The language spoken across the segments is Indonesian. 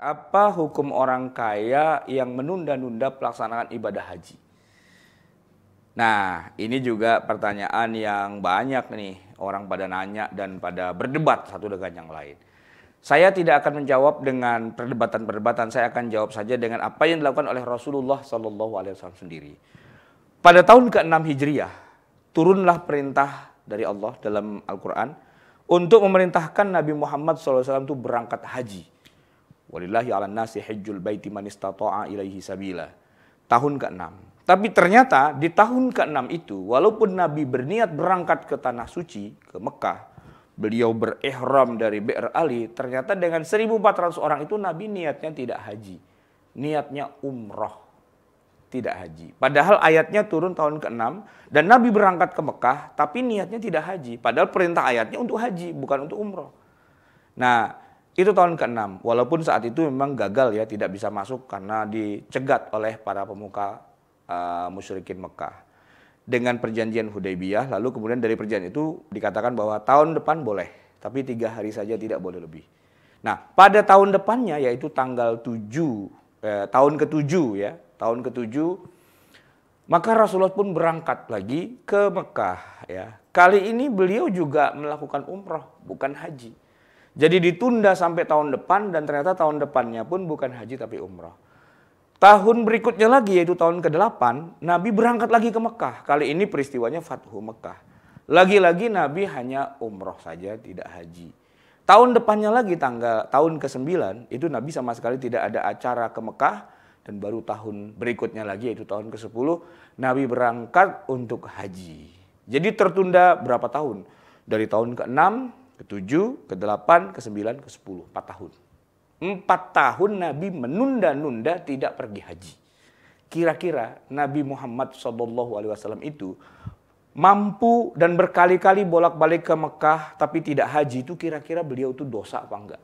Apa hukum orang kaya yang menunda-nunda pelaksanaan ibadah haji? Nah, ini juga pertanyaan yang banyak nih orang pada nanya dan pada berdebat satu dengan yang lain. Saya tidak akan menjawab dengan perdebatan-perdebatan, saya akan jawab saja dengan apa yang dilakukan oleh Rasulullah SAW sendiri. Pada tahun ke-6 Hijriah, turunlah perintah dari Allah dalam Al-Quran untuk memerintahkan Nabi Muhammad SAW itu berangkat haji. Walillahi ala nasi hijjul baiti man istata'a ilaihi sabila. Tahun ke-6. Tapi ternyata di tahun ke-6 itu walaupun Nabi berniat berangkat ke tanah suci, ke Mekah, beliau berihram dari Be'er Ali, ternyata dengan 1400 orang itu Nabi niatnya tidak haji. Niatnya umroh tidak haji. Padahal ayatnya turun tahun ke-6 dan Nabi berangkat ke Mekah tapi niatnya tidak haji. Padahal perintah ayatnya untuk haji bukan untuk umroh. Nah itu tahun ke-6, walaupun saat itu memang gagal ya, tidak bisa masuk karena dicegat oleh para pemuka uh, musyrikin Mekah. Dengan perjanjian Hudaybiyah, lalu kemudian dari perjanjian itu dikatakan bahwa tahun depan boleh, tapi tiga hari saja tidak boleh lebih. Nah, pada tahun depannya yaitu tanggal 7 eh, tahun ke-7 ya, tahun ke-7 maka Rasulullah pun berangkat lagi ke Mekah ya. Kali ini beliau juga melakukan umroh bukan haji. Jadi ditunda sampai tahun depan dan ternyata tahun depannya pun bukan haji tapi umroh. Tahun berikutnya lagi yaitu tahun ke-8, Nabi berangkat lagi ke Mekah. Kali ini peristiwanya Fathu Mekah. Lagi-lagi Nabi hanya umroh saja tidak haji. Tahun depannya lagi tanggal tahun ke-9 itu Nabi sama sekali tidak ada acara ke Mekah dan baru tahun berikutnya lagi yaitu tahun ke-10 Nabi berangkat untuk haji. Jadi tertunda berapa tahun? Dari tahun ke-6 ketujuh, kedelapan, kesembilan, kesepuluh. Empat tahun. Empat tahun Nabi menunda-nunda tidak pergi haji. Kira-kira Nabi Muhammad SAW itu mampu dan berkali-kali bolak-balik ke Mekah tapi tidak haji itu kira-kira beliau itu dosa apa enggak?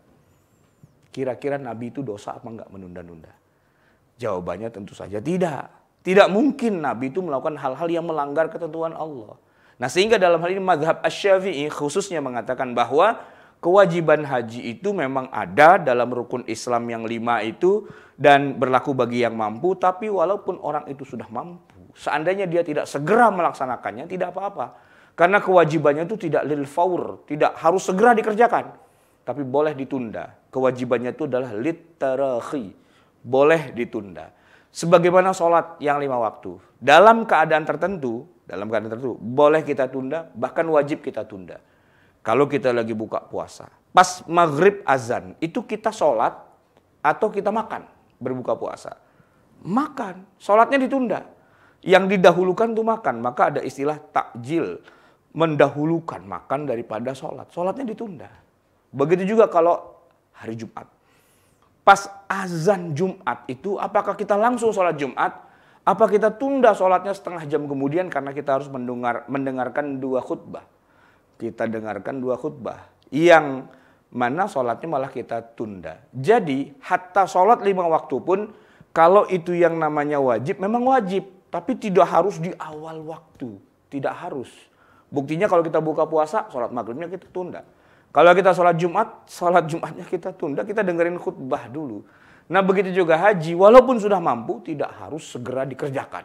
Kira-kira Nabi itu dosa apa enggak menunda-nunda? Jawabannya tentu saja tidak. Tidak mungkin Nabi itu melakukan hal-hal yang melanggar ketentuan Allah. Nah sehingga dalam hal ini madhab asyafi'i khususnya mengatakan bahwa kewajiban haji itu memang ada dalam rukun Islam yang lima itu dan berlaku bagi yang mampu tapi walaupun orang itu sudah mampu seandainya dia tidak segera melaksanakannya tidak apa-apa karena kewajibannya itu tidak lil faur tidak harus segera dikerjakan tapi boleh ditunda kewajibannya itu adalah literahi boleh ditunda sebagaimana sholat yang lima waktu dalam keadaan tertentu dalam keadaan tertentu. Boleh kita tunda, bahkan wajib kita tunda. Kalau kita lagi buka puasa. Pas maghrib azan, itu kita sholat atau kita makan berbuka puasa. Makan, sholatnya ditunda. Yang didahulukan itu makan, maka ada istilah takjil. Mendahulukan makan daripada sholat. Sholatnya ditunda. Begitu juga kalau hari Jumat. Pas azan Jumat itu apakah kita langsung sholat Jumat apa kita tunda sholatnya setengah jam kemudian karena kita harus mendengar, mendengarkan dua khutbah? Kita dengarkan dua khutbah yang mana sholatnya malah kita tunda. Jadi hatta sholat lima waktu pun kalau itu yang namanya wajib memang wajib. Tapi tidak harus di awal waktu. Tidak harus. Buktinya kalau kita buka puasa, sholat maghribnya kita tunda. Kalau kita sholat Jumat, sholat Jumatnya kita tunda, kita dengerin khutbah dulu. Nah begitu juga haji, walaupun sudah mampu tidak harus segera dikerjakan.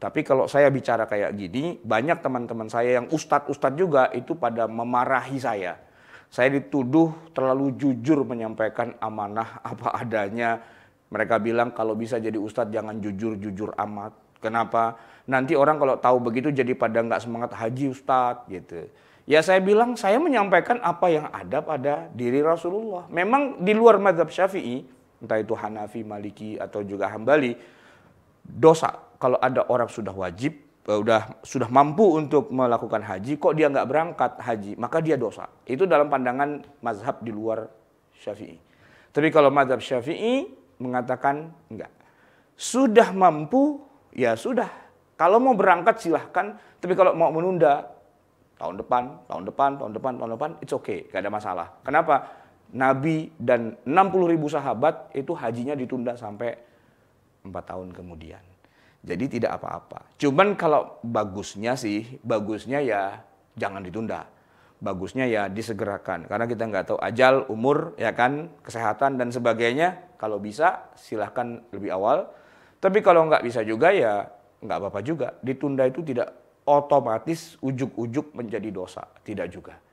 Tapi kalau saya bicara kayak gini, banyak teman-teman saya yang ustadz-ustadz juga itu pada memarahi saya. Saya dituduh terlalu jujur menyampaikan amanah apa adanya. Mereka bilang kalau bisa jadi ustadz jangan jujur-jujur amat. Kenapa? Nanti orang kalau tahu begitu jadi pada nggak semangat haji ustadz gitu. Ya saya bilang saya menyampaikan apa yang ada pada diri Rasulullah. Memang di luar madhab syafi'i, entah itu Hanafi, Maliki atau juga Hambali, dosa kalau ada orang sudah wajib, sudah eh, sudah mampu untuk melakukan haji, kok dia nggak berangkat haji, maka dia dosa. Itu dalam pandangan mazhab di luar Syafi'i. Tapi kalau mazhab Syafi'i mengatakan enggak. Sudah mampu, ya sudah. Kalau mau berangkat silahkan, tapi kalau mau menunda tahun depan, tahun depan, tahun depan, tahun depan, it's okay, gak ada masalah. Kenapa? Nabi dan 60 ribu sahabat itu hajinya ditunda sampai 4 tahun kemudian. Jadi tidak apa-apa. Cuman kalau bagusnya sih, bagusnya ya jangan ditunda. Bagusnya ya disegerakan. Karena kita nggak tahu ajal, umur, ya kan, kesehatan dan sebagainya. Kalau bisa silahkan lebih awal. Tapi kalau nggak bisa juga ya nggak apa-apa juga. Ditunda itu tidak otomatis ujuk-ujuk menjadi dosa. Tidak juga.